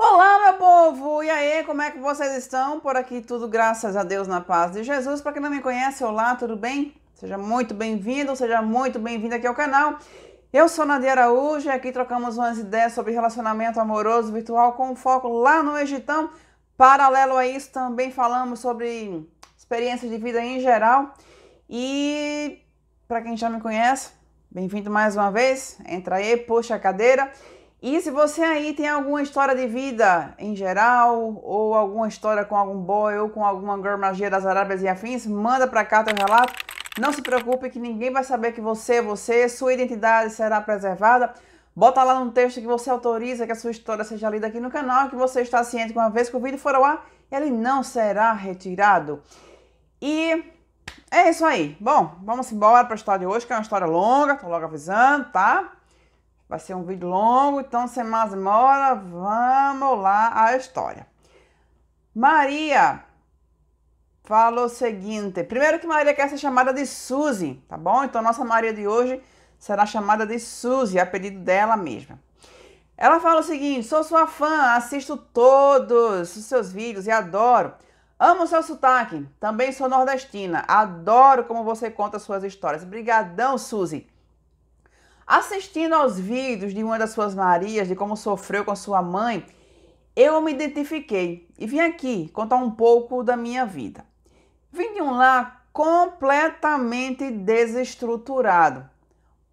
Olá, meu povo! E aí, como é que vocês estão? Por aqui tudo graças a Deus na paz de Jesus. Para quem não me conhece, olá, tudo bem? Seja muito bem-vindo, seja muito bem-vinda aqui ao canal. Eu sou Nadia Araújo e aqui trocamos umas ideias sobre relacionamento amoroso virtual com foco lá no Egitão. Paralelo a isso, também falamos sobre experiências de vida em geral. E para quem já me conhece, bem-vindo mais uma vez. Entra aí, puxa a cadeira. E se você aí tem alguma história de vida em geral, ou alguma história com algum boy, ou com alguma girl magia das Arábias e afins, manda pra cá teu relato. Não se preocupe que ninguém vai saber que você é você, sua identidade será preservada. Bota lá no texto que você autoriza que a sua história seja lida aqui no canal, que você está ciente que uma vez que o vídeo for ao ar, ele não será retirado. E é isso aí. Bom, vamos embora para a história de hoje, que é uma história longa, tô logo avisando, tá? Vai ser um vídeo longo, então sem mais demora, vamos lá à história. Maria falou o seguinte: primeiro que Maria quer ser chamada de Suzy, tá bom? Então nossa Maria de hoje será chamada de Suzy, é a pedido dela mesma. Ela fala o seguinte: sou sua fã, assisto todos os seus vídeos e adoro. Amo seu sotaque, também sou nordestina, adoro como você conta suas histórias. Obrigadão, Suzy. Assistindo aos vídeos de uma das suas Marias, de como sofreu com a sua mãe, eu me identifiquei e vim aqui contar um pouco da minha vida. Vim de um lar completamente desestruturado.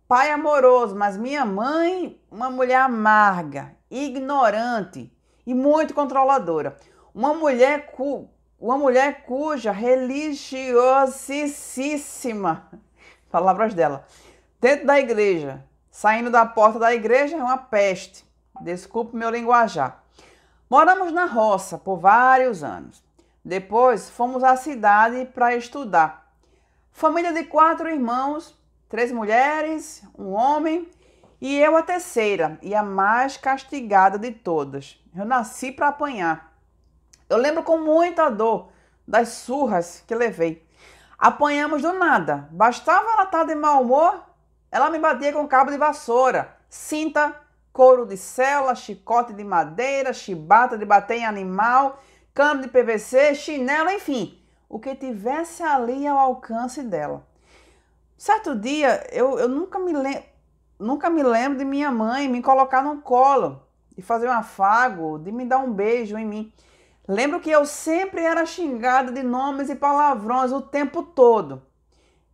Pai amoroso, mas minha mãe, uma mulher amarga, ignorante e muito controladora. Uma mulher, cu, uma mulher cuja religiosíssima, palavras dela, dentro da igreja, saindo da porta da igreja é uma peste. Desculpe meu linguajar. Moramos na roça por vários anos. Depois fomos à cidade para estudar. Família de quatro irmãos, três mulheres, um homem e eu a terceira e a mais castigada de todas. Eu nasci para apanhar. Eu lembro com muita dor das surras que levei. Apanhamos do nada. Bastava ela estar tá de mau humor ela me batia com cabo de vassoura, cinta, couro de cela, chicote de madeira, chibata de bater em animal, cano de PVC, chinelo, enfim, o que tivesse ali ao alcance dela. Certo dia, eu, eu nunca, me nunca me lembro de minha mãe me colocar no colo, de fazer um afago, de me dar um beijo em mim. Lembro que eu sempre era xingada de nomes e palavrões o tempo todo.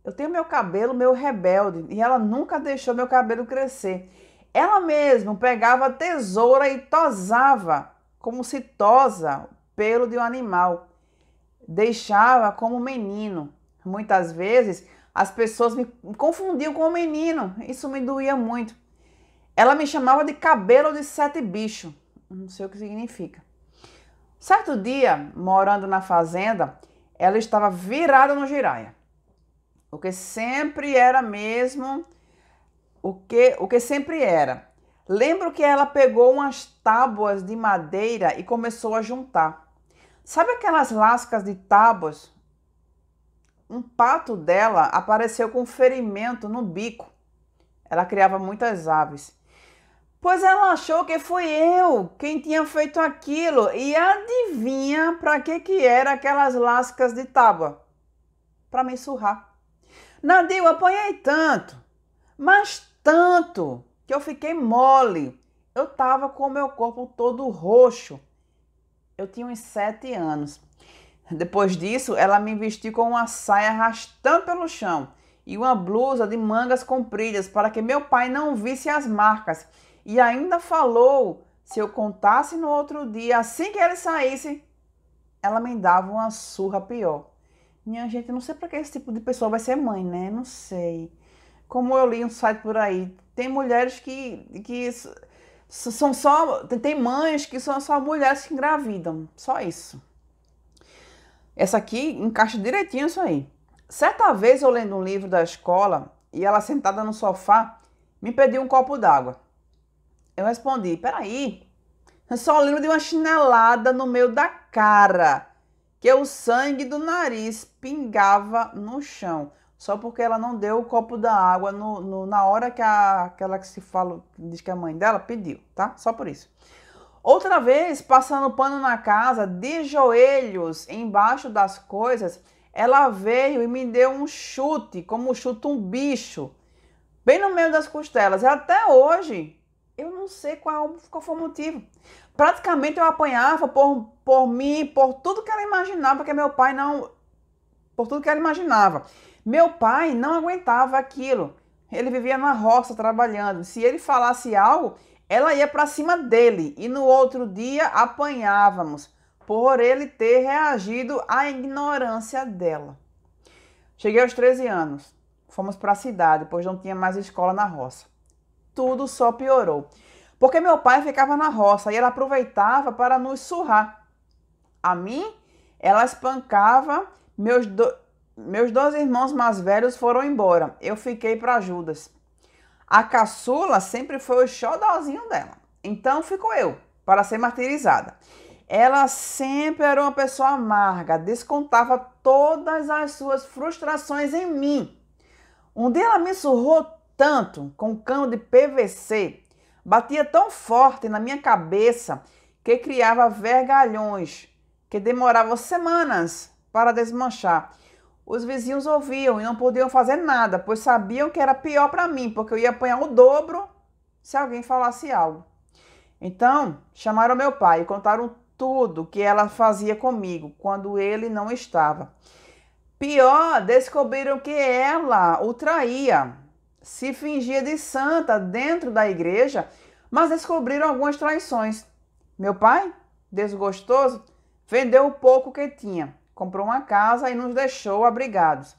Eu tenho meu cabelo, meu rebelde, e ela nunca deixou meu cabelo crescer. Ela mesma pegava a tesoura e tosava, como se tosa pelo de um animal. Deixava como menino. Muitas vezes as pessoas me confundiam com o menino. Isso me doía muito. Ela me chamava de cabelo de sete bicho. Não sei o que significa. Certo dia, morando na fazenda, ela estava virada no giraia o que sempre era mesmo o que, o que sempre era. Lembro que ela pegou umas tábuas de madeira e começou a juntar. Sabe aquelas lascas de tábuas? Um pato dela apareceu com ferimento no bico. Ela criava muitas aves. Pois ela achou que fui eu quem tinha feito aquilo e adivinha para que que era aquelas lascas de tábua? Para me surrar. Nadir, eu apanhei tanto, mas tanto, que eu fiquei mole. Eu tava com o meu corpo todo roxo. Eu tinha uns sete anos. Depois disso, ela me vestiu com uma saia arrastando pelo chão e uma blusa de mangas compridas para que meu pai não visse as marcas. E ainda falou: se eu contasse no outro dia, assim que ele saísse, ela me dava uma surra pior. Minha gente, não sei para que esse tipo de pessoa vai ser mãe, né? Não sei. Como eu li um site por aí, tem mulheres que, que são só. Tem mães que são só mulheres que engravidam. Só isso. Essa aqui encaixa direitinho isso aí. Certa vez eu lendo um livro da escola e ela sentada no sofá me pediu um copo d'água. Eu respondi: peraí, eu é só lembro de uma chinelada no meio da cara que o sangue do nariz pingava no chão, só porque ela não deu o copo da água no, no, na hora que aquela que se fala, diz que a é mãe dela pediu, tá? Só por isso. Outra vez, passando pano na casa, de joelhos, embaixo das coisas, ela veio e me deu um chute, como chuta um bicho, bem no meio das costelas. e Até hoje, eu não sei qual, qual foi o motivo praticamente eu apanhava por, por mim, por tudo que ela imaginava, porque meu pai não. Por tudo que ela imaginava. Meu pai não aguentava aquilo. Ele vivia na roça trabalhando. Se ele falasse algo, ela ia para cima dele. E no outro dia apanhávamos por ele ter reagido à ignorância dela. Cheguei aos 13 anos. Fomos para a cidade, pois não tinha mais escola na roça. Tudo só piorou. Porque meu pai ficava na roça e ela aproveitava para nos surrar. A mim, ela espancava, meus, do... meus dois irmãos mais velhos foram embora. Eu fiquei para Judas. A caçula sempre foi o xodózinho dela. Então ficou eu, para ser martirizada. Ela sempre era uma pessoa amarga, descontava todas as suas frustrações em mim. Um dia ela me surrou tanto com um cano de PVC Batia tão forte na minha cabeça que criava vergalhões que demoravam semanas para desmanchar. Os vizinhos ouviam e não podiam fazer nada, pois sabiam que era pior para mim, porque eu ia apanhar o dobro se alguém falasse algo. Então, chamaram meu pai e contaram tudo que ela fazia comigo quando ele não estava. Pior, descobriram que ela o traía se fingia de santa dentro da igreja, mas descobriram algumas traições. Meu pai, desgostoso, vendeu o pouco que tinha, comprou uma casa e nos deixou abrigados.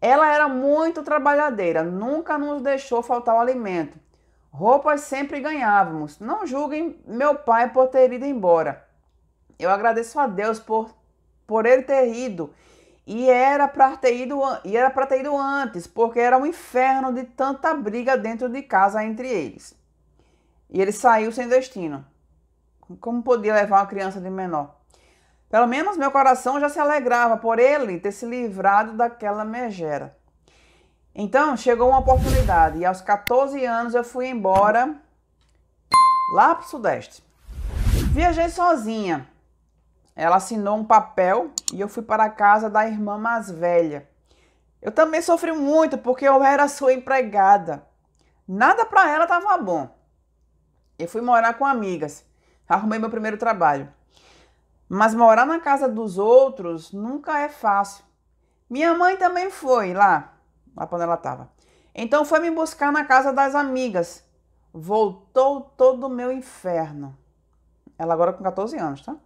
Ela era muito trabalhadeira, nunca nos deixou faltar o alimento. Roupas sempre ganhávamos. Não julguem meu pai por ter ido embora. Eu agradeço a Deus por, por ele ter ido e era para ter ido, e era para ter ido antes, porque era um inferno de tanta briga dentro de casa entre eles. E ele saiu sem destino. Como podia levar uma criança de menor? Pelo menos meu coração já se alegrava por ele ter se livrado daquela megera. Então chegou uma oportunidade e aos 14 anos eu fui embora lá para o Sudeste. Viajei sozinha ela assinou um papel e eu fui para a casa da irmã mais velha. Eu também sofri muito porque eu era sua empregada. Nada para ela estava bom. Eu fui morar com amigas. Arrumei meu primeiro trabalho. Mas morar na casa dos outros nunca é fácil. Minha mãe também foi lá, lá quando ela estava. Então foi me buscar na casa das amigas. Voltou todo o meu inferno. Ela agora com 14 anos, tá?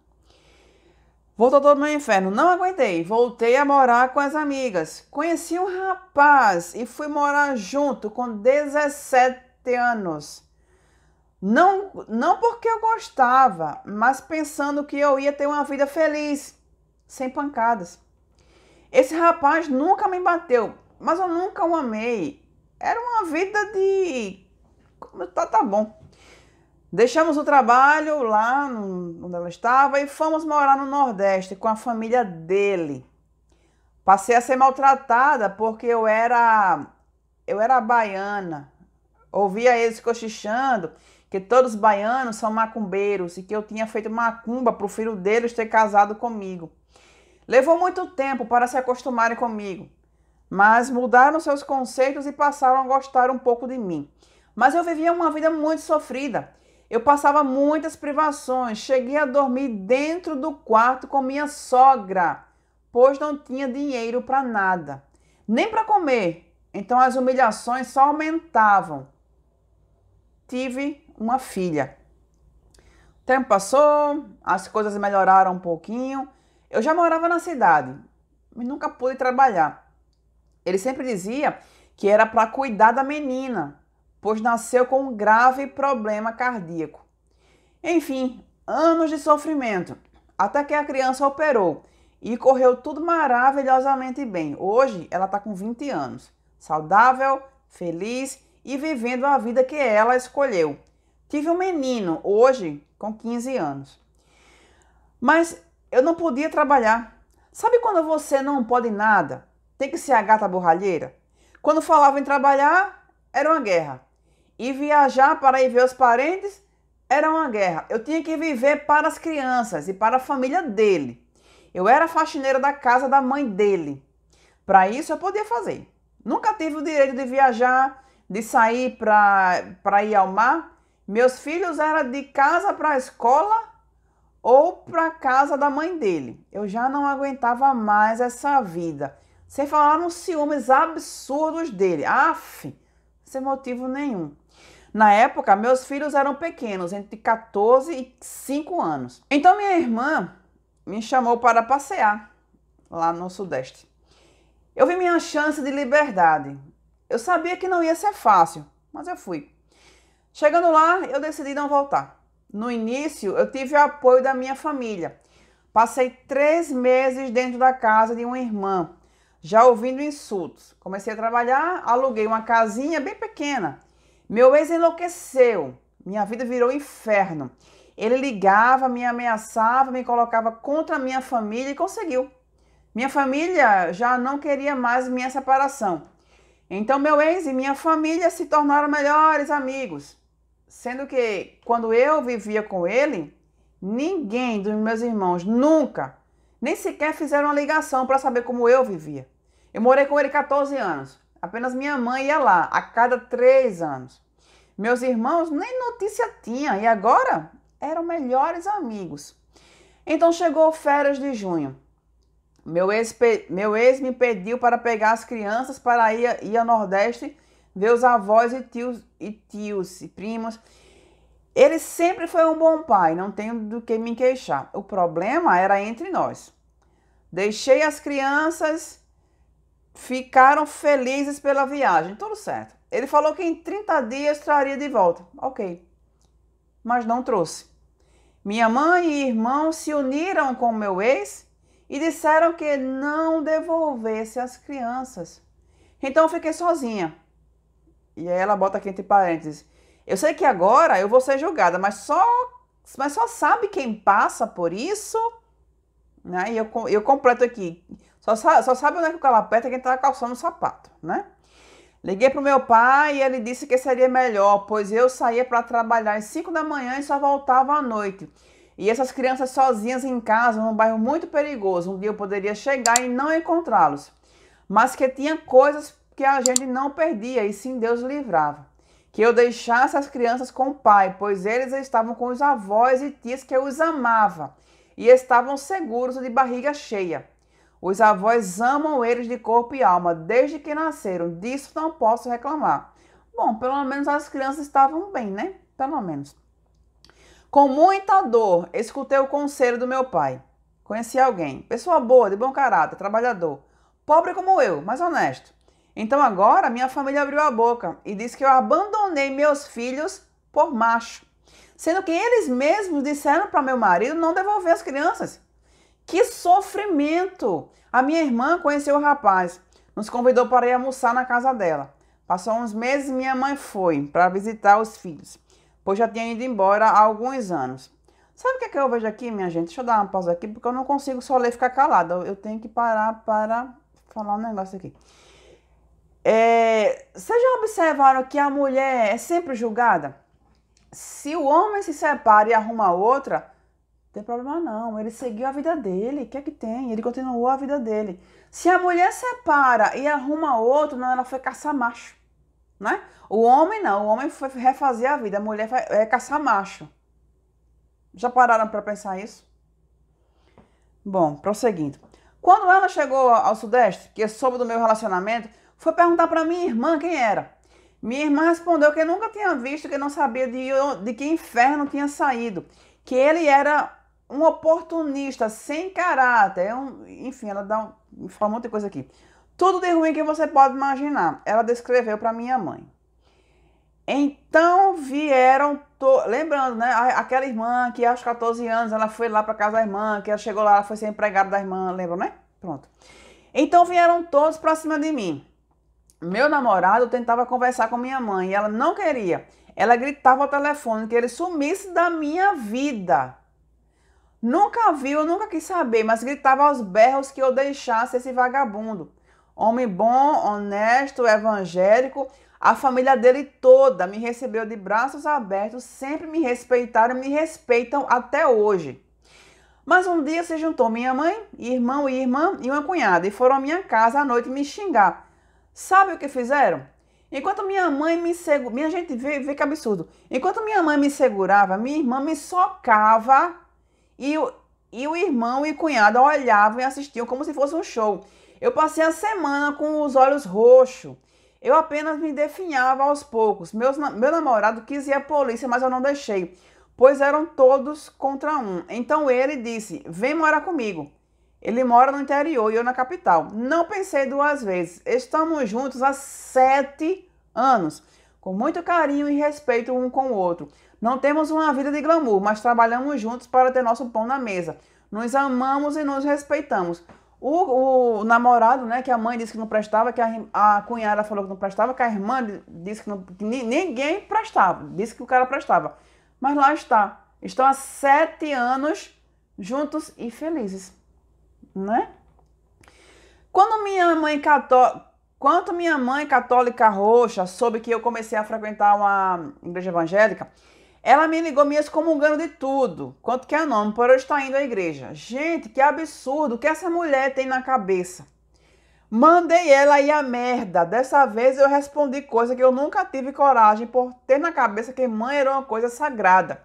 Voltou todo meu inferno. Não aguentei. Voltei a morar com as amigas. Conheci um rapaz e fui morar junto com 17 anos. Não, não porque eu gostava, mas pensando que eu ia ter uma vida feliz, sem pancadas. Esse rapaz nunca me bateu, mas eu nunca o amei. Era uma vida de. Tá, tá bom. Deixamos o trabalho lá onde ela estava e fomos morar no Nordeste com a família dele. Passei a ser maltratada porque eu era eu era baiana. Ouvia eles cochichando que todos os baianos são macumbeiros e que eu tinha feito macumba para o filho deles ter casado comigo. Levou muito tempo para se acostumarem comigo, mas mudaram seus conceitos e passaram a gostar um pouco de mim. Mas eu vivia uma vida muito sofrida eu passava muitas privações, cheguei a dormir dentro do quarto com minha sogra, pois não tinha dinheiro para nada, nem para comer. Então as humilhações só aumentavam. Tive uma filha. O tempo passou, as coisas melhoraram um pouquinho. Eu já morava na cidade, mas nunca pude trabalhar. Ele sempre dizia que era para cuidar da menina, pois nasceu com um grave problema cardíaco. Enfim, anos de sofrimento, até que a criança operou e correu tudo maravilhosamente bem. Hoje ela está com 20 anos, saudável, feliz e vivendo a vida que ela escolheu. Tive um menino hoje com 15 anos. Mas eu não podia trabalhar. Sabe quando você não pode nada? Tem que ser a gata borralheira? Quando falava em trabalhar, era uma guerra. E viajar para ir ver os parentes era uma guerra. Eu tinha que viver para as crianças e para a família dele. Eu era faxineira da casa da mãe dele. Para isso eu podia fazer. Nunca tive o direito de viajar, de sair para ir ao mar. Meus filhos eram de casa para a escola ou para casa da mãe dele. Eu já não aguentava mais essa vida. Sem falar nos ciúmes absurdos dele. Aff, sem motivo nenhum. Na época, meus filhos eram pequenos, entre 14 e 5 anos. Então minha irmã me chamou para passear lá no Sudeste. Eu vi minha chance de liberdade. Eu sabia que não ia ser fácil, mas eu fui. Chegando lá, eu decidi não voltar. No início, eu tive o apoio da minha família. Passei três meses dentro da casa de uma irmã, já ouvindo insultos. Comecei a trabalhar, aluguei uma casinha bem pequena meu ex enlouqueceu, minha vida virou inferno. Ele ligava, me ameaçava, me colocava contra minha família e conseguiu. Minha família já não queria mais minha separação. Então, meu ex e minha família se tornaram melhores amigos. Sendo que, quando eu vivia com ele, ninguém dos meus irmãos nunca, nem sequer fizeram uma ligação para saber como eu vivia. Eu morei com ele 14 anos. Apenas minha mãe ia lá a cada três anos. Meus irmãos nem notícia tinham e agora eram melhores amigos. Então chegou férias de junho. Meu ex, meu ex me pediu para pegar as crianças para ir, ir ao Nordeste ver os avós e tios e tios e primos. Ele sempre foi um bom pai, não tenho do que me queixar. O problema era entre nós. Deixei as crianças ficaram felizes pela viagem, tudo certo. Ele falou que em 30 dias traria de volta, ok. Mas não trouxe. Minha mãe e irmão se uniram com meu ex e disseram que não devolvesse as crianças. Então eu fiquei sozinha. E aí ela bota aqui entre parênteses. Eu sei que agora eu vou ser julgada, mas só, mas só sabe quem passa por isso? Né? E eu, eu completo aqui. Só, só sabe onde é que o calapé tem quem tá calçando o sapato, né? Liguei pro meu pai e ele disse que seria melhor, pois eu saía para trabalhar às 5 da manhã e só voltava à noite. E essas crianças sozinhas em casa, num bairro muito perigoso, um dia eu poderia chegar e não encontrá-los. Mas que tinha coisas que a gente não perdia e sim Deus livrava. Que eu deixasse as crianças com o pai, pois eles estavam com os avós e tias que eu os amava e estavam seguros de barriga cheia. Os avós amam eles de corpo e alma desde que nasceram. Disso não posso reclamar. Bom, pelo menos as crianças estavam bem, né? Pelo menos. Com muita dor, escutei o conselho do meu pai. Conheci alguém, pessoa boa, de bom caráter, trabalhador, pobre como eu, mas honesto. Então agora minha família abriu a boca e disse que eu abandonei meus filhos por macho, sendo que eles mesmos disseram para meu marido não devolver as crianças. Que sofrimento! A minha irmã conheceu o rapaz, nos convidou para ir almoçar na casa dela. Passou uns meses e minha mãe foi para visitar os filhos, pois já tinha ido embora há alguns anos. Sabe o que, é que eu vejo aqui, minha gente? Deixa eu dar uma pausa aqui, porque eu não consigo só ler e ficar calada. Eu tenho que parar para falar um negócio aqui. É, vocês já observaram que a mulher é sempre julgada? Se o homem se separa e arruma outra, tem problema não, ele seguiu a vida dele, o que é que tem? Ele continuou a vida dele. Se a mulher separa e arruma outro, não, ela foi caçar macho, né? O homem não, o homem foi refazer a vida, a mulher foi, é caçar macho. Já pararam para pensar isso? Bom, prosseguindo. Quando ela chegou ao Sudeste, que soube do meu relacionamento, foi perguntar para minha irmã quem era. Minha irmã respondeu que nunca tinha visto, que não sabia de, de que inferno tinha saído, que ele era um oportunista sem caráter, é um, enfim, ela dá um, fala um monte de coisa aqui. Tudo de ruim que você pode imaginar, ela descreveu para minha mãe. Então vieram, to... lembrando, né, aquela irmã que aos 14 anos ela foi lá para casa da irmã, que ela chegou lá, ela foi ser empregada da irmã, lembra, né? Pronto. Então vieram todos para cima de mim. Meu namorado tentava conversar com minha mãe e ela não queria. Ela gritava ao telefone que ele sumisse da minha vida. Nunca viu, nunca quis saber, mas gritava aos berros que eu deixasse esse vagabundo. Homem bom, honesto, evangélico, a família dele toda me recebeu de braços abertos, sempre me respeitaram, me respeitam até hoje. Mas um dia se juntou minha mãe, irmão e irmã e uma cunhada e foram à minha casa à noite me xingar. Sabe o que fizeram? Enquanto minha mãe me segurava. Minha gente, vê, vê que absurdo. Enquanto minha mãe me segurava, minha irmã me socava e o, e o irmão e cunhado olhavam e assistiam como se fosse um show. Eu passei a semana com os olhos roxos. Eu apenas me definhava aos poucos. Meus, meu namorado quis ir à polícia, mas eu não deixei, pois eram todos contra um. Então ele disse: Vem morar comigo. Ele mora no interior e eu na capital. Não pensei duas vezes. Estamos juntos há sete anos, com muito carinho e respeito um com o outro. Não temos uma vida de glamour, mas trabalhamos juntos para ter nosso pão na mesa. Nos amamos e nos respeitamos. O, o namorado, né, que a mãe disse que não prestava, que a, a cunhada falou que não prestava, que a irmã disse que, não, que ninguém prestava, disse que o cara prestava. Mas lá está. Estão há sete anos juntos e felizes, né? Quando minha mãe católica, quando minha mãe católica roxa soube que eu comecei a frequentar uma igreja evangélica, ela me ligou me excomungando de tudo, quanto que é nome, por eu estar tá indo à igreja. Gente, que absurdo, o que essa mulher tem na cabeça? Mandei ela ir a merda. Dessa vez eu respondi coisa que eu nunca tive coragem por ter na cabeça que mãe era uma coisa sagrada.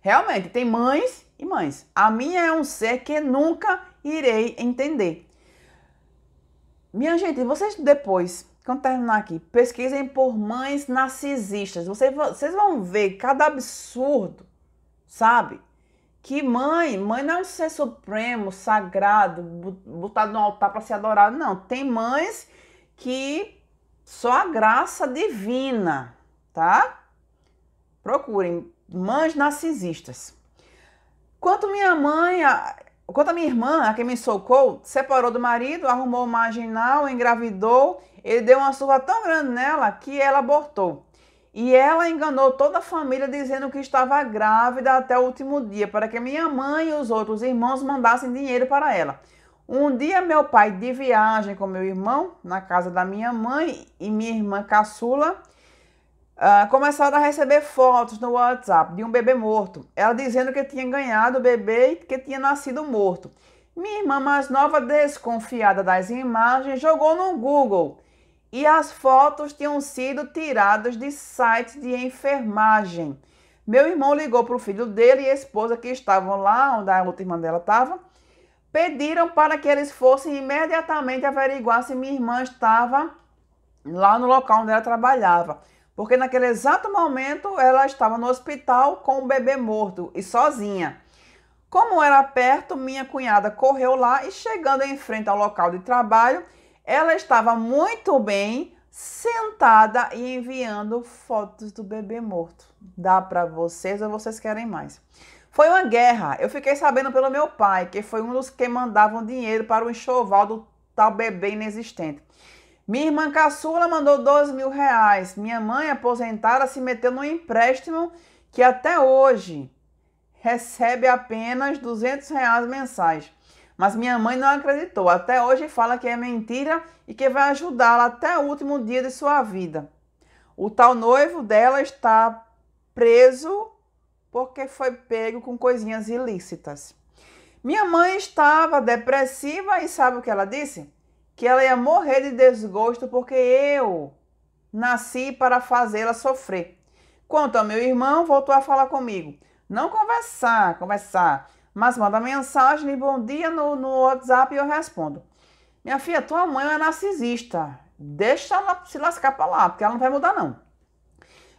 Realmente, tem mães e mães. A minha é um ser que nunca irei entender. Minha gente, vocês depois quando terminar aqui, pesquisem por mães narcisistas. Vocês, vocês vão ver cada absurdo, sabe? Que mãe, mãe não é um ser supremo, sagrado, botado no altar para ser adorado, não. Tem mães que só a graça divina, tá? Procurem mães narcisistas. Quanto minha mãe, a... Quanto a minha irmã, a quem me socou, separou do marido, arrumou o marginal, engravidou ele deu uma surra tão grande nela que ela abortou. E ela enganou toda a família dizendo que estava grávida até o último dia, para que minha mãe e os outros irmãos mandassem dinheiro para ela. Um dia, meu pai, de viagem com meu irmão, na casa da minha mãe e minha irmã caçula, uh, começaram a receber fotos no WhatsApp de um bebê morto. Ela dizendo que tinha ganhado o bebê e que tinha nascido morto. Minha irmã mais nova, desconfiada das imagens, jogou no Google e as fotos tinham sido tiradas de sites de enfermagem. Meu irmão ligou para o filho dele e a esposa que estavam lá, onde a outra irmã dela estava, pediram para que eles fossem imediatamente averiguar se minha irmã estava lá no local onde ela trabalhava. Porque naquele exato momento ela estava no hospital com o bebê morto e sozinha. Como era perto, minha cunhada correu lá e chegando em frente ao local de trabalho, ela estava muito bem sentada e enviando fotos do bebê morto. Dá para vocês ou vocês querem mais? Foi uma guerra. Eu fiquei sabendo pelo meu pai, que foi um dos que mandavam dinheiro para o enxoval do tal bebê inexistente. Minha irmã caçula mandou 12 mil reais. Minha mãe aposentada se meteu num empréstimo que até hoje recebe apenas 200 reais mensais. Mas minha mãe não acreditou. Até hoje fala que é mentira e que vai ajudá-la até o último dia de sua vida. O tal noivo dela está preso porque foi pego com coisinhas ilícitas. Minha mãe estava depressiva e sabe o que ela disse? Que ela ia morrer de desgosto porque eu nasci para fazê-la sofrer. Quanto ao meu irmão, voltou a falar comigo. Não conversar, conversar mas manda mensagem e bom dia no, no WhatsApp e eu respondo. Minha filha, tua mãe é narcisista. Deixa ela se lascar pra lá, porque ela não vai mudar, não.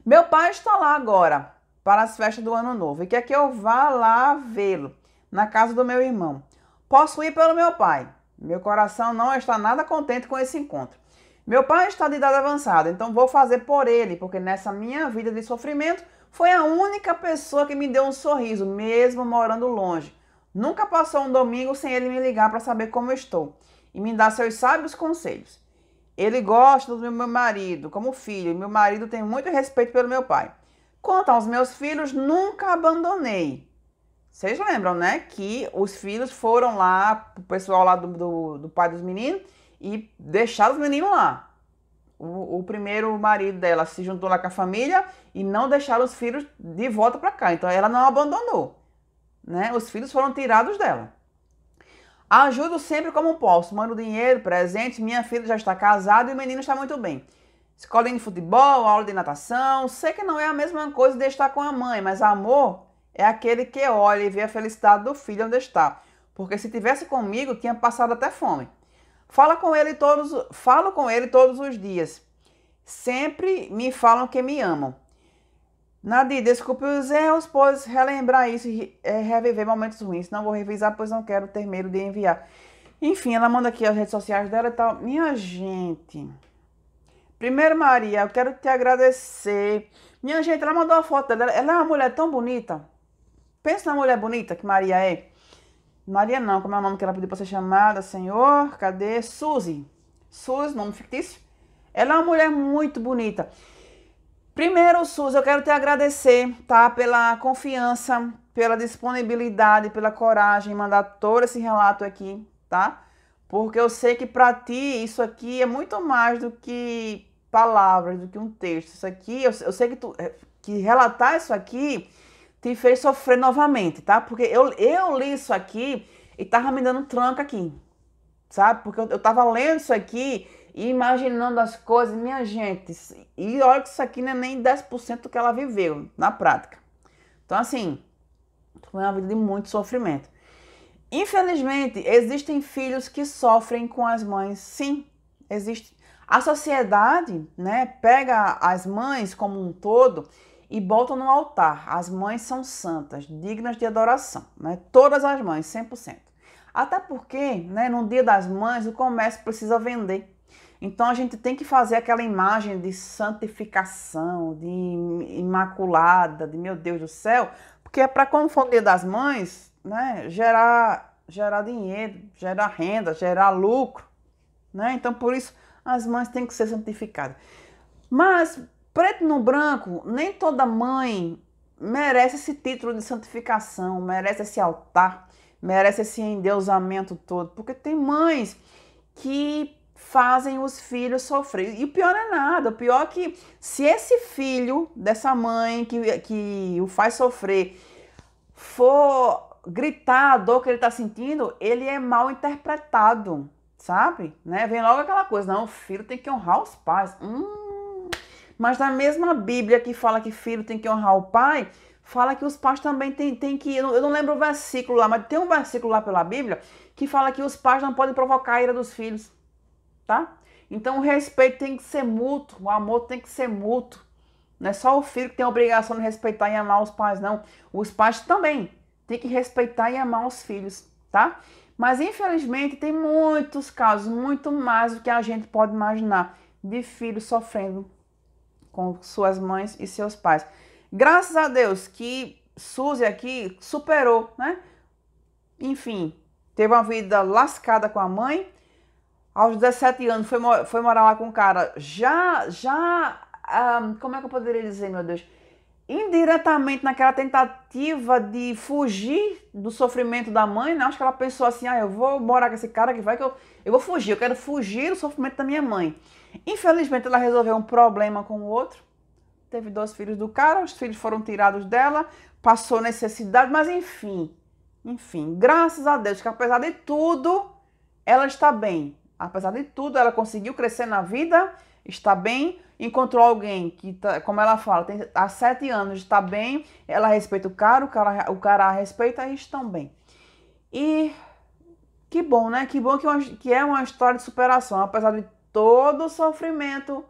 Meu pai está lá agora, para as festas do ano novo, e quer que eu vá lá vê-lo, na casa do meu irmão. Posso ir pelo meu pai. Meu coração não está nada contente com esse encontro. Meu pai está de idade avançada, então vou fazer por ele, porque nessa minha vida de sofrimento foi a única pessoa que me deu um sorriso, mesmo morando longe. Nunca passou um domingo sem ele me ligar para saber como estou e me dar seus sábios conselhos. Ele gosta do meu marido como filho, meu marido tem muito respeito pelo meu pai. Quanto aos meus filhos, nunca abandonei. Vocês lembram, né? Que os filhos foram lá, o pessoal lá do, do, do pai dos meninos, e deixaram os meninos lá. O, o primeiro marido dela se juntou lá com a família e não deixaram os filhos de volta para cá. Então ela não abandonou, né? Os filhos foram tirados dela. Ajudo sempre como posso, mando dinheiro, presente, minha filha já está casada e o menino está muito bem. Escolinha de futebol, aula de natação, sei que não é a mesma coisa de estar com a mãe, mas amor é aquele que olha e vê a felicidade do filho onde está. Porque se tivesse comigo, tinha passado até fome. Fala com ele todos, falo com ele todos os dias. Sempre me falam que me amam. Nadir, desculpe os erros, pois relembrar isso e é, reviver momentos ruins. Não vou revisar, pois não quero ter medo de enviar. Enfim, ela manda aqui as redes sociais dela e tal. Minha gente. Primeiro, Maria, eu quero te agradecer. Minha gente, ela mandou a foto dela. Ela é uma mulher tão bonita. Pensa na mulher bonita que Maria é. Maria não, como é o nome que ela pediu para ser chamada, senhor? Cadê? Suzy. Suzy, nome fictício. Ela é uma mulher muito bonita. Primeiro, SUS, eu quero te agradecer, tá? Pela confiança, pela disponibilidade, pela coragem em mandar todo esse relato aqui, tá? Porque eu sei que para ti isso aqui é muito mais do que palavras, do que um texto. Isso aqui, eu, eu sei que tu eh, que relatar isso aqui te fez sofrer novamente, tá? Porque eu, eu li isso aqui e tava me dando tranca aqui, sabe? Porque eu, eu tava lendo isso aqui e imaginando as coisas, minha gente. E olha que isso aqui não é nem 10% do que ela viveu na prática. Então, assim, foi uma vida de muito sofrimento. Infelizmente, existem filhos que sofrem com as mães, sim. Existe. A sociedade, né, pega as mães como um todo e bota no altar. As mães são santas, dignas de adoração, né? Todas as mães, 100%. Até porque, né, no Dia das Mães, o comércio precisa vender. Então a gente tem que fazer aquela imagem de santificação, de imaculada, de meu Deus do céu, porque é para confundir das mães, né, gerar, gerar dinheiro, gerar renda, gerar lucro, né? Então por isso as mães têm que ser santificadas. Mas preto no branco, nem toda mãe merece esse título de santificação, merece esse altar, merece esse endeusamento todo, porque tem mães que fazem os filhos sofrer. E o pior é nada, o pior é que se esse filho dessa mãe que, que o faz sofrer for gritar a dor que ele está sentindo, ele é mal interpretado, sabe? Né? Vem logo aquela coisa, não, o filho tem que honrar os pais. Hum. Mas na mesma Bíblia que fala que filho tem que honrar o pai, fala que os pais também tem têm que. Eu não lembro o versículo lá, mas tem um versículo lá pela Bíblia que fala que os pais não podem provocar a ira dos filhos tá? Então o respeito tem que ser mútuo, o amor tem que ser mútuo. Não é só o filho que tem a obrigação de respeitar e amar os pais, não. Os pais também têm que respeitar e amar os filhos, tá? Mas infelizmente tem muitos casos, muito mais do que a gente pode imaginar, de filhos sofrendo com suas mães e seus pais. Graças a Deus que Suzy aqui superou, né? Enfim, teve uma vida lascada com a mãe, aos 17 anos, foi, foi morar lá com um cara, já, já, um, como é que eu poderia dizer, meu Deus? Indiretamente naquela tentativa de fugir do sofrimento da mãe, né? Acho que ela pensou assim, ah, eu vou morar com esse cara que vai que eu, eu vou fugir, eu quero fugir do sofrimento da minha mãe. Infelizmente ela resolveu um problema com o outro, teve dois filhos do cara, os filhos foram tirados dela, passou necessidade, mas enfim, enfim, graças a Deus que apesar de tudo, ela está bem apesar de tudo, ela conseguiu crescer na vida, está bem, encontrou alguém que, tá, como ela fala, tem, há sete anos está bem, ela respeita o cara, o cara, o cara a respeita e estão bem. E que bom, né? Que bom que, é uma, que é uma história de superação, apesar de todo o sofrimento,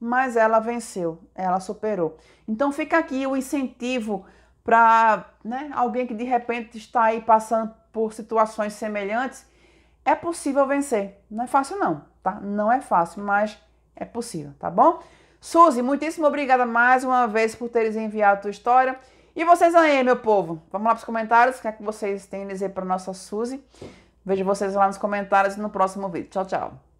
mas ela venceu, ela superou. Então fica aqui o incentivo para né, alguém que de repente está aí passando por situações semelhantes é possível vencer. Não é fácil não, tá? Não é fácil, mas é possível, tá bom? Suzy, muitíssimo obrigada mais uma vez por teres enviado a tua história. E vocês aí, meu povo? Vamos lá para os comentários, o que é que vocês têm a dizer para nossa Suzy? Vejo vocês lá nos comentários e no próximo vídeo. Tchau, tchau.